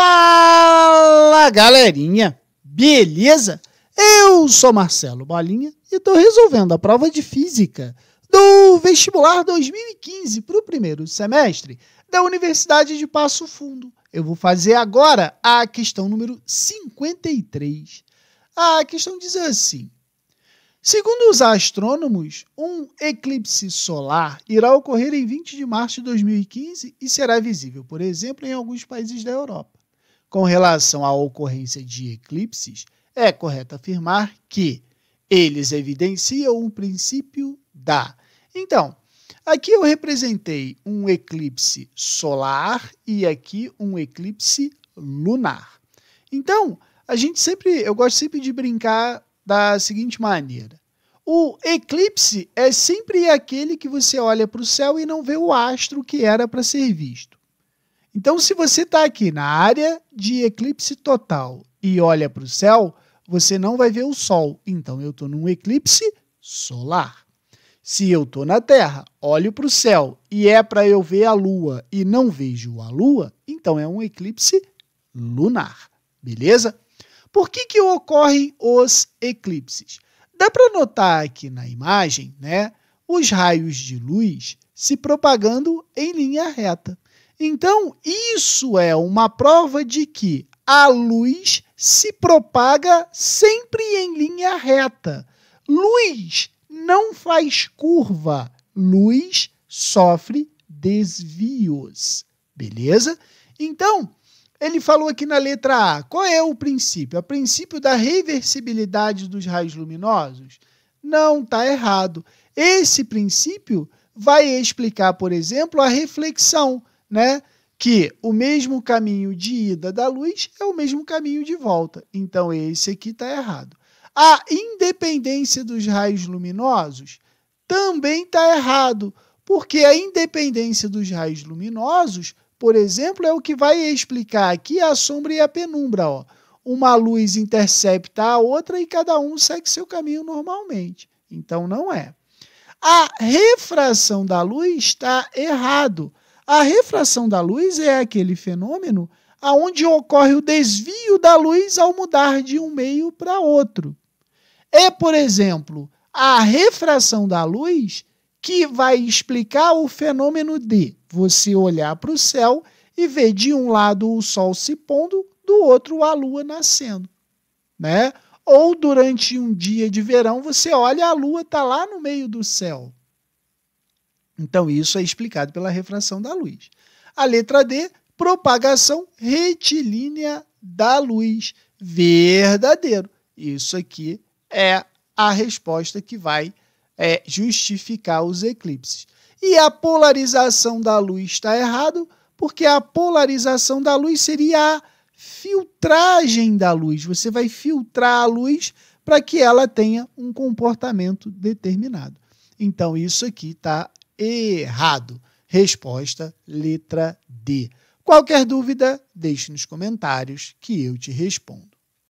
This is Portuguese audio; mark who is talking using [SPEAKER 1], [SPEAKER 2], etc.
[SPEAKER 1] Fala galerinha, beleza? Eu sou Marcelo Bolinha e estou resolvendo a prova de física do vestibular 2015 para o primeiro semestre da Universidade de Passo Fundo. Eu vou fazer agora a questão número 53. A questão diz assim: Segundo os astrônomos, um eclipse solar irá ocorrer em 20 de março de 2015 e será visível, por exemplo, em alguns países da Europa. Com relação à ocorrência de eclipses, é correto afirmar que eles evidenciam o princípio da. Então, aqui eu representei um eclipse solar e aqui um eclipse lunar. Então, a gente sempre, eu gosto sempre de brincar da seguinte maneira. O eclipse é sempre aquele que você olha para o céu e não vê o astro que era para ser visto. Então, se você está aqui na área de eclipse total e olha para o céu, você não vai ver o Sol. Então, eu estou num eclipse solar. Se eu estou na Terra, olho para o céu e é para eu ver a Lua e não vejo a Lua, então é um eclipse lunar. Beleza? Por que, que ocorrem os eclipses? Dá para notar aqui na imagem, né? Os raios de luz se propagando em linha reta. Então, isso é uma prova de que a luz se propaga sempre em linha reta. Luz não faz curva, luz sofre desvios. Beleza? Então, ele falou aqui na letra A. Qual é o princípio? O princípio da reversibilidade dos raios luminosos? Não, está errado. Esse princípio vai explicar, por exemplo, a reflexão né? Que o mesmo caminho de ida da luz é o mesmo caminho de volta. Então esse aqui está errado. A independência dos raios luminosos também está errado, porque a independência dos raios luminosos, por exemplo, é o que vai explicar aqui a sombra e a penumbra. Ó. Uma luz intercepta a outra e cada um segue seu caminho normalmente. Então não é. A refração da luz está errado. A refração da luz é aquele fenômeno aonde ocorre o desvio da luz ao mudar de um meio para outro. É, por exemplo, a refração da luz que vai explicar o fenômeno de você olhar para o céu e ver de um lado o sol se pondo, do outro a lua nascendo, né? Ou durante um dia de verão você olha a lua tá lá no meio do céu. Então, isso é explicado pela refração da luz. A letra D, propagação retilínea da luz. Verdadeiro. Isso aqui é a resposta que vai é, justificar os eclipses. E a polarização da luz está errado, porque a polarização da luz seria a filtragem da luz. Você vai filtrar a luz para que ela tenha um comportamento determinado. Então, isso aqui está errado? Resposta: letra D. Qualquer dúvida, deixe nos comentários que eu te respondo.